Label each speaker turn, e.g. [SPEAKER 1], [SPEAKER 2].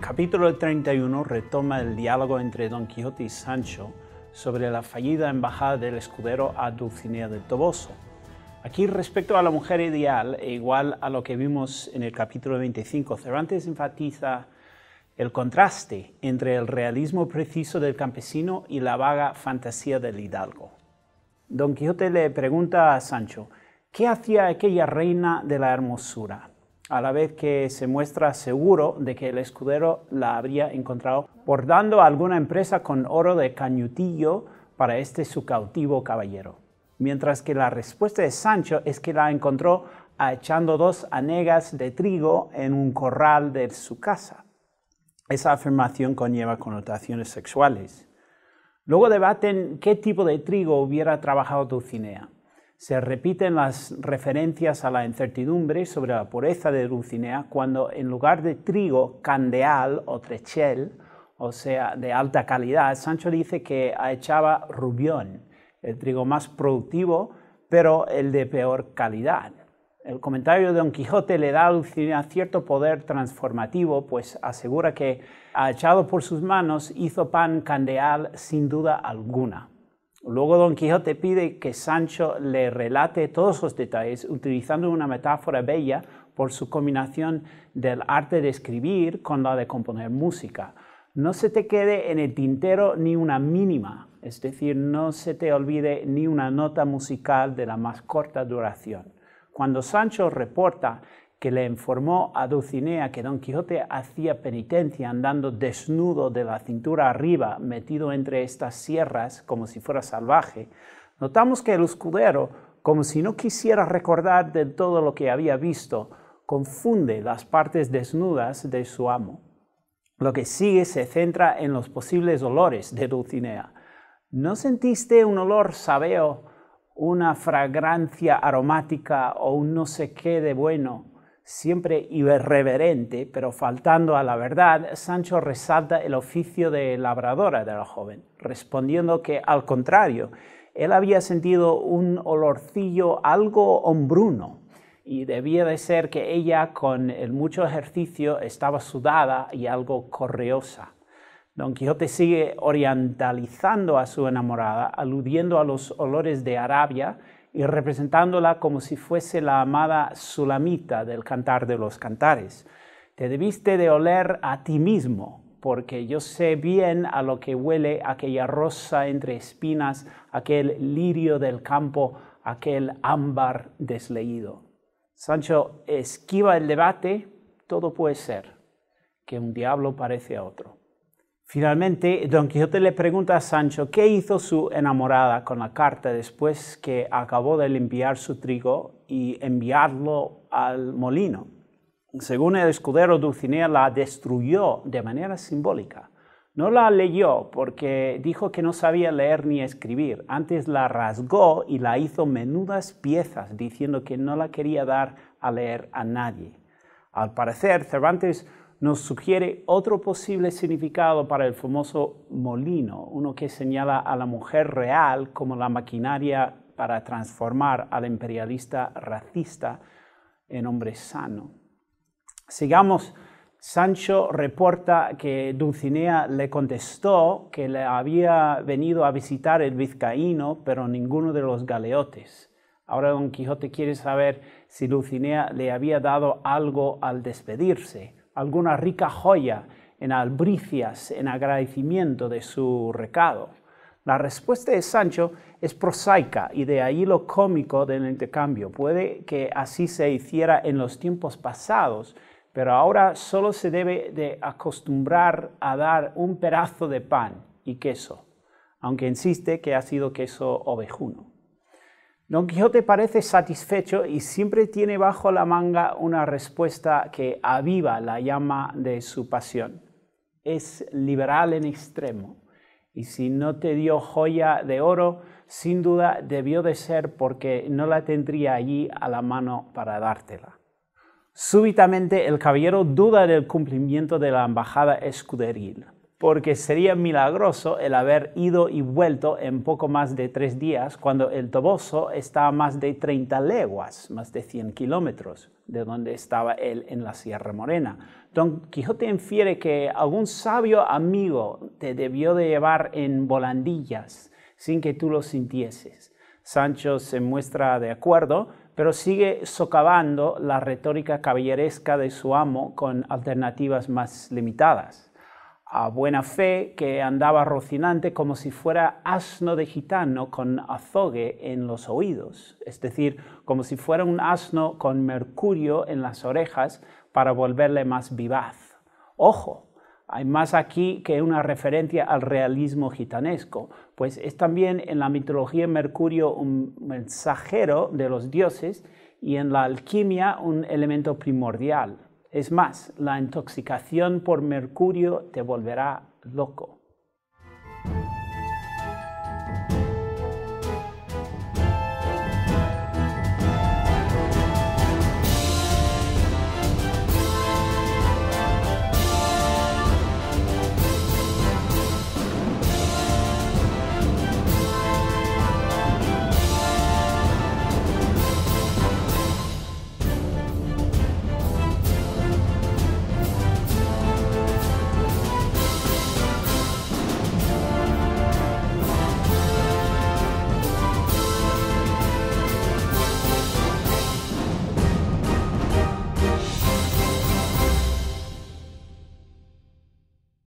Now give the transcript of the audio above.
[SPEAKER 1] El capítulo 31 retoma el diálogo entre Don Quijote y Sancho sobre la fallida embajada del escudero a Dulcinea del Toboso. Aquí respecto a la mujer ideal, e igual a lo que vimos en el capítulo 25, Cervantes enfatiza el contraste entre el realismo preciso del campesino y la vaga fantasía del hidalgo. Don Quijote le pregunta a Sancho, ¿qué hacía aquella reina de la hermosura? a la vez que se muestra seguro de que el escudero la habría encontrado, bordando alguna empresa con oro de cañutillo para este su cautivo caballero. Mientras que la respuesta de Sancho es que la encontró echando dos anegas de trigo en un corral de su casa. Esa afirmación conlleva connotaciones sexuales. Luego debaten qué tipo de trigo hubiera trabajado Dulcinea se repiten las referencias a la incertidumbre sobre la pureza de Dulcinea cuando en lugar de trigo candeal o trechel, o sea, de alta calidad, Sancho dice que echaba rubión, el trigo más productivo, pero el de peor calidad. El comentario de Don Quijote le da a Dulcinea cierto poder transformativo, pues asegura que, echado por sus manos, hizo pan candeal sin duda alguna. Luego Don Quijote pide que Sancho le relate todos los detalles utilizando una metáfora bella por su combinación del arte de escribir con la de componer música. No se te quede en el tintero ni una mínima, es decir, no se te olvide ni una nota musical de la más corta duración. Cuando Sancho reporta que le informó a Dulcinea que Don Quijote hacía penitencia andando desnudo de la cintura arriba, metido entre estas sierras como si fuera salvaje, notamos que el escudero, como si no quisiera recordar de todo lo que había visto, confunde las partes desnudas de su amo. Lo que sigue se centra en los posibles olores de Dulcinea. ¿No sentiste un olor sabeo, una fragrancia aromática o un no sé qué de bueno? siempre irreverente, pero faltando a la verdad, Sancho resalta el oficio de labradora de la joven, respondiendo que, al contrario, él había sentido un olorcillo algo hombruno, y debía de ser que ella, con el mucho ejercicio, estaba sudada y algo correosa. Don Quijote sigue orientalizando a su enamorada, aludiendo a los olores de Arabia y representándola como si fuese la amada Sulamita del Cantar de los Cantares. Te debiste de oler a ti mismo, porque yo sé bien a lo que huele aquella rosa entre espinas, aquel lirio del campo, aquel ámbar desleído. Sancho esquiva el debate, todo puede ser, que un diablo parece a otro. Finalmente, Don Quijote le pregunta a Sancho qué hizo su enamorada con la carta después que acabó de limpiar su trigo y enviarlo al molino. Según el escudero, Dulcinea la destruyó de manera simbólica. No la leyó porque dijo que no sabía leer ni escribir. Antes la rasgó y la hizo menudas piezas, diciendo que no la quería dar a leer a nadie. Al parecer, Cervantes nos sugiere otro posible significado para el famoso molino, uno que señala a la mujer real como la maquinaria para transformar al imperialista racista en hombre sano. Sigamos, Sancho reporta que Dulcinea le contestó que le había venido a visitar el vizcaíno, pero ninguno de los galeotes. Ahora Don Quijote quiere saber si Dulcinea le había dado algo al despedirse alguna rica joya en albricias en agradecimiento de su recado. La respuesta de Sancho es prosaica y de ahí lo cómico del intercambio. Puede que así se hiciera en los tiempos pasados, pero ahora solo se debe de acostumbrar a dar un pedazo de pan y queso, aunque insiste que ha sido queso ovejuno. Don Quijote parece satisfecho y siempre tiene bajo la manga una respuesta que aviva la llama de su pasión. Es liberal en extremo, y si no te dio joya de oro, sin duda debió de ser porque no la tendría allí a la mano para dártela. Súbitamente el caballero duda del cumplimiento de la embajada escuderil porque sería milagroso el haber ido y vuelto en poco más de tres días cuando el Toboso está a más de 30 leguas, más de 100 kilómetros de donde estaba él en la Sierra Morena. Don Quijote infiere que algún sabio amigo te debió de llevar en volandillas sin que tú lo sintieses. Sancho se muestra de acuerdo, pero sigue socavando la retórica caballeresca de su amo con alternativas más limitadas a buena fe que andaba rocinante como si fuera asno de gitano con azogue en los oídos, es decir, como si fuera un asno con mercurio en las orejas para volverle más vivaz. Ojo, hay más aquí que una referencia al realismo gitanesco, pues es también en la mitología Mercurio un mensajero de los dioses y en la alquimia un elemento primordial. Es más, la intoxicación por mercurio te volverá loco.